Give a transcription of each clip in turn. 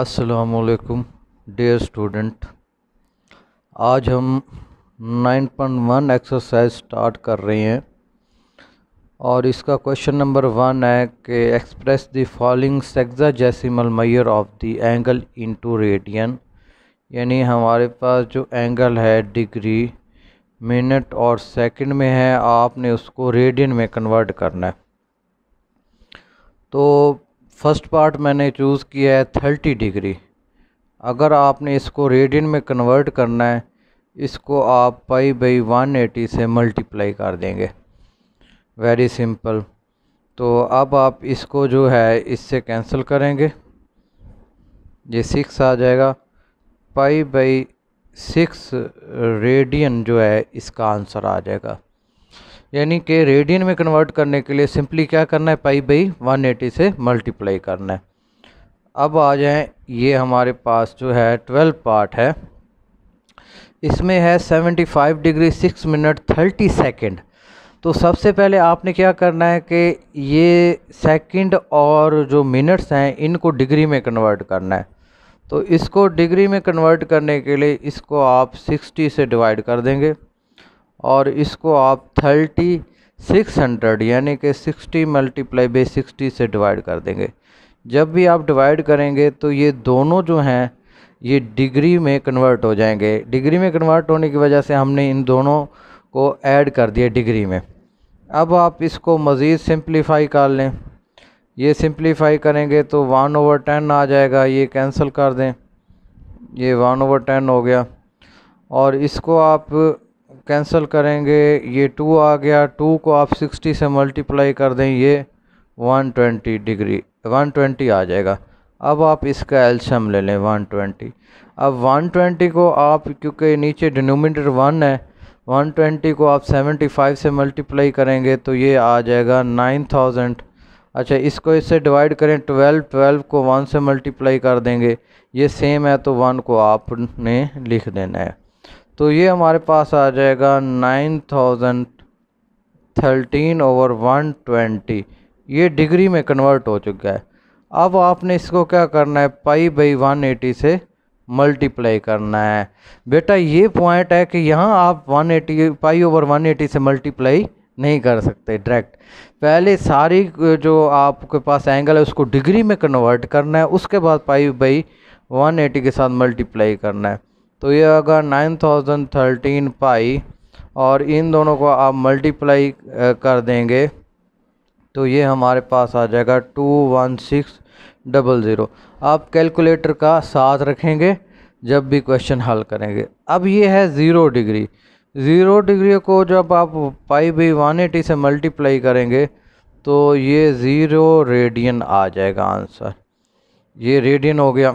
असलकुम dear student आज हम 9.1 एक्सरसाइज स्टार्ट कर रहे हैं और इसका क्वेश्चन नंबर वन है कि express the following sexagesimal measure of the angle into radian यानी हमारे पास जो एंगल है डिग्री मिनट और सेकंड में है आपने उसको रेडियन में कन्वर्ट करना है तो फर्स्ट पार्ट मैंने चूज़ किया है थर्टी डिग्री अगर आपने इसको रेडियन में कन्वर्ट करना है इसको आप पाई बाई वन एटी से मल्टीप्लाई कर देंगे वेरी सिंपल तो अब आप इसको जो है इससे कैंसिल करेंगे ये सिक्स आ जाएगा पाई बाई सिक्स रेडियन जो है इसका आंसर आ जाएगा यानी कि रेडियन में कन्वर्ट करने के लिए सिंपली क्या करना है पाई बाई एटी से मल्टीप्लाई करना है अब आ जाए ये हमारे पास जो है ट्वेल्व पार्ट है इसमें है seventy five degree six minute thirty second तो सबसे पहले आपने क्या करना है कि ये सेकंड और जो मिनट्स हैं इनको डिग्री में कन्वर्ट करना है तो इसको डिग्री में कन्वर्ट करने के लिए इसको आप 60 से डिवाइड कर देंगे और इसको आप थर्टी सिक्स हंड्रेड यानी कि सिक्सटी मल्टीप्लाई बाई सिक्सटी से डिवाइड कर देंगे जब भी आप डिवाइड करेंगे तो ये दोनों जो हैं ये डिग्री में कन्वर्ट हो जाएंगे डिग्री में कन्वर्ट होने की वजह से हमने इन दोनों को ऐड कर दिया डिग्री में अब आप इसको मज़ीद सिंप्लीफाई कर लें ये सिंप्लीफाई करेंगे तो वन ओवर टेन आ जाएगा ये कैंसिल कर दें ये वन ओवर टेन हो गया और इसको आप कैंसिल करेंगे ये टू आ गया टू को आप सिक्सटी से मल्टीप्लाई कर दें ये one twenty degree one twenty आ जाएगा अब आप इसका एल्शियम ले लें वन ट्वेंटी अब वन ट्वेंटी को आप क्योंकि नीचे डिनोमिनेटर वन है वन ट्वेंटी को आप सेवेंटी फाइव से मल्टीप्लाई करेंगे तो ये आ जाएगा नाइन थाउजेंड अच्छा इसको इससे डिवाइड करें ट्वेल्व ट्वेल्व को वन से मल्टीप्लाई कर देंगे ये सेम है तो वन को आपने लिख देना है तो ये हमारे पास आ जाएगा nine thousand thirteen over one twenty ये डिग्री में कन्वर्ट हो चुका है अब आपने इसको क्या करना है पाई बाई वन एटी से मल्टीप्लाई करना है बेटा ये पॉइंट है कि यहाँ आप 180 पाई ओवर 180 से मल्टीप्लाई नहीं कर सकते डायरेक्ट पहले सारी जो आपके पास एंगल है उसको डिग्री में कन्वर्ट करना है उसके बाद पाई बाई 180 के साथ मल्टीप्लाई करना है तो ये आएगा नाइन थाउजेंड थर्टीन पाई और इन दोनों को आप मल्टीप्लाई कर देंगे तो ये हमारे पास आ जाएगा two one six double zero आप कैलकुलेटर का साथ रखेंगे जब भी क्वेश्चन हल करेंगे अब ये है ज़ीरो डिग्री ज़ीरो डिग्री को जब आप पाई बाई वन एटी से मल्टीप्लाई करेंगे तो ये ज़ीरो रेडियन आ जाएगा आंसर ये रेडियन हो गया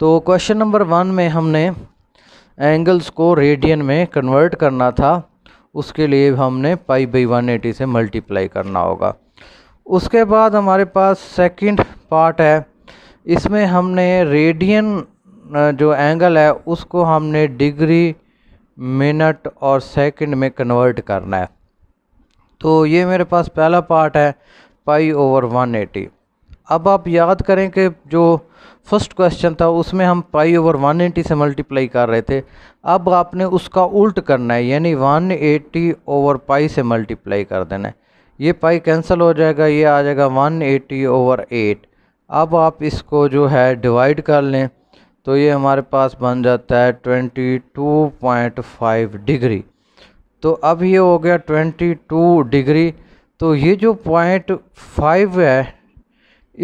तो क्वेश्चन नंबर वन में हमने एंगल्स को रेडियन में कन्वर्ट करना था उसके लिए हमने पाई बाई वन एटी से मल्टीप्लाई करना होगा उसके बाद हमारे पास सेकंड पार्ट है इसमें हमने रेडियन जो एंगल है उसको हमने डिग्री मिनट और सेकंड में कन्वर्ट करना है तो ये मेरे पास पहला पार्ट है पाई ओवर वन एटी अब आप याद करें कि जो फर्स्ट क्वेश्चन था उसमें हम पाई ओवर 180 से मल्टीप्लाई कर रहे थे अब आपने उसका उल्ट करना है यानी 180 ओवर पाई से मल्टीप्लाई कर देना है ये पाई कैंसिल हो जाएगा ये आ जाएगा 180 ओवर 8 अब आप इसको जो है डिवाइड कर लें तो ये हमारे पास बन जाता है 22.5 डिग्री तो अब ये हो गया 22 डिग्री तो ये जो पॉइंट फाइव है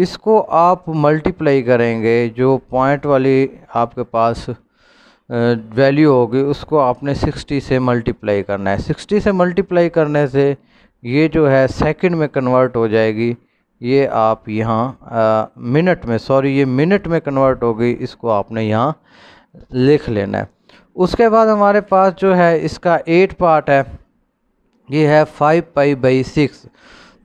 इसको आप मल्टीप्लाई करेंगे जो पॉइंट वाली आपके पास वैल्यू होगी उसको आपने 60 से मल्टीप्लाई करना है 60 से मल्टीप्लाई करने से ये जो है सेकंड में कन्वर्ट हो जाएगी ये आप यहाँ मिनट में सॉरी ये मिनट में कन्वर्ट हो गई इसको आपने यहाँ लिख लेना है उसके बाद हमारे पास जो है इसका एट पार्ट है ये है फाइव पाई बाई सिक्स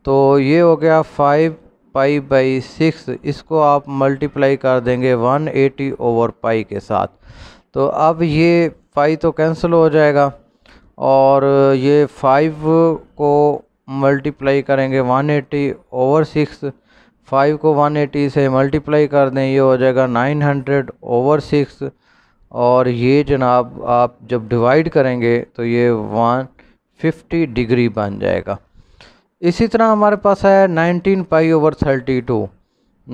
तो ये हो गया फाइव पाई बाई सिक्स इसको आप मल्टीप्लाई कर देंगे वन एटी ओवर पाई के साथ तो अब ये पाई तो कैंसिल हो जाएगा और ये फाइव को मल्टीप्लाई करेंगे one eighty over six five को वन एटी से मल्टीप्लाई कर दें ये हो जाएगा नाइन हंड्रेड ओवर सिक्स और ये जनाब आप जब डिवाइड करेंगे तो ये वन फिफ्टी डिग्री बन जाएगा इसी तरह हमारे पास है nineteen pi over thirty two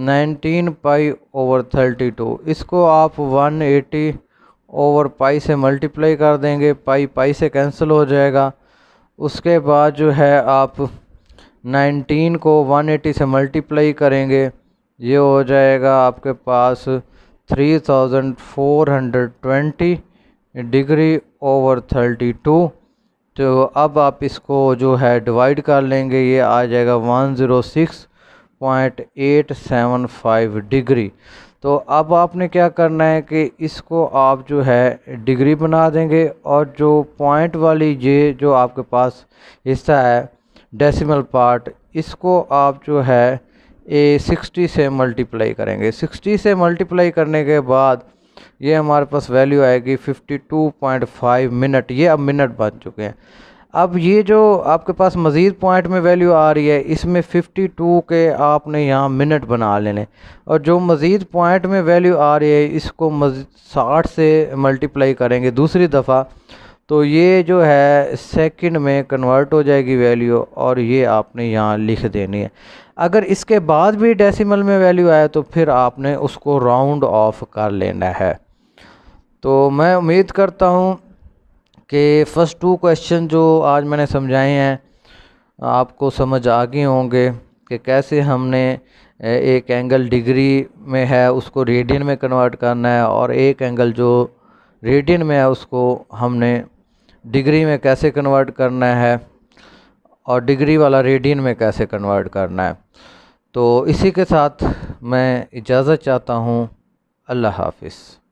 nineteen pi over thirty two इसको आप वन एटी ओवर पाई से मल्टीप्लाई कर देंगे पाई पाई से कैंसिल हो जाएगा उसके बाद जो है आप 19 को 180 से मल्टीप्लाई करेंगे ये हो जाएगा आपके पास 3420 डिग्री ओवर 32 तो अब आप इसको जो है डिवाइड कर लेंगे ये आ जाएगा one zero six point eight seven five degree तो अब आपने क्या करना है कि इसको आप जो है डिग्री बना देंगे और जो पॉइंट वाली ये जो आपके पास हिस्सा है डेसिमल पार्ट इसको आप जो है ए सिक्सटी से मल्टीप्लाई करेंगे सिक्सटी से मल्टीप्लाई करने के बाद ये हमारे पास वैल्यू आएगी 52.5 मिनट ये अब मिनट बन चुके हैं अब ये जो आपके पास मज़ीद पॉइंट में वैल्यू आ रही है इसमें 52 के आपने यहाँ मिनट बना लेने और जो मज़ीद पॉइंट में वैल्यू आ रही है इसको साठ से मल्टीप्लाई करेंगे दूसरी दफ़ा तो ये जो है सेकंड में कन्वर्ट हो जाएगी वैल्यू और ये आपने यहाँ लिख देनी है अगर इसके बाद भी डेसिमल में वैल्यू आए तो फिर आपने उसको राउंड ऑफ कर लेना है तो मैं उम्मीद करता हूँ कि फ़र्स्ट टू क्वेश्चन जो आज मैंने समझाए हैं आपको समझ आ गए होंगे कि कैसे हमने एक एंगल डिग्री में है उसको रेडियन में कन्वर्ट करना है और एक एंगल जो रेडियन में है उसको हमने डिग्री में कैसे कन्वर्ट करना है और डिग्री वाला रेडियन में कैसे कन्वर्ट करना है तो इसी के साथ मैं इजाज़त चाहता हूँ अल्लाह हाफिज़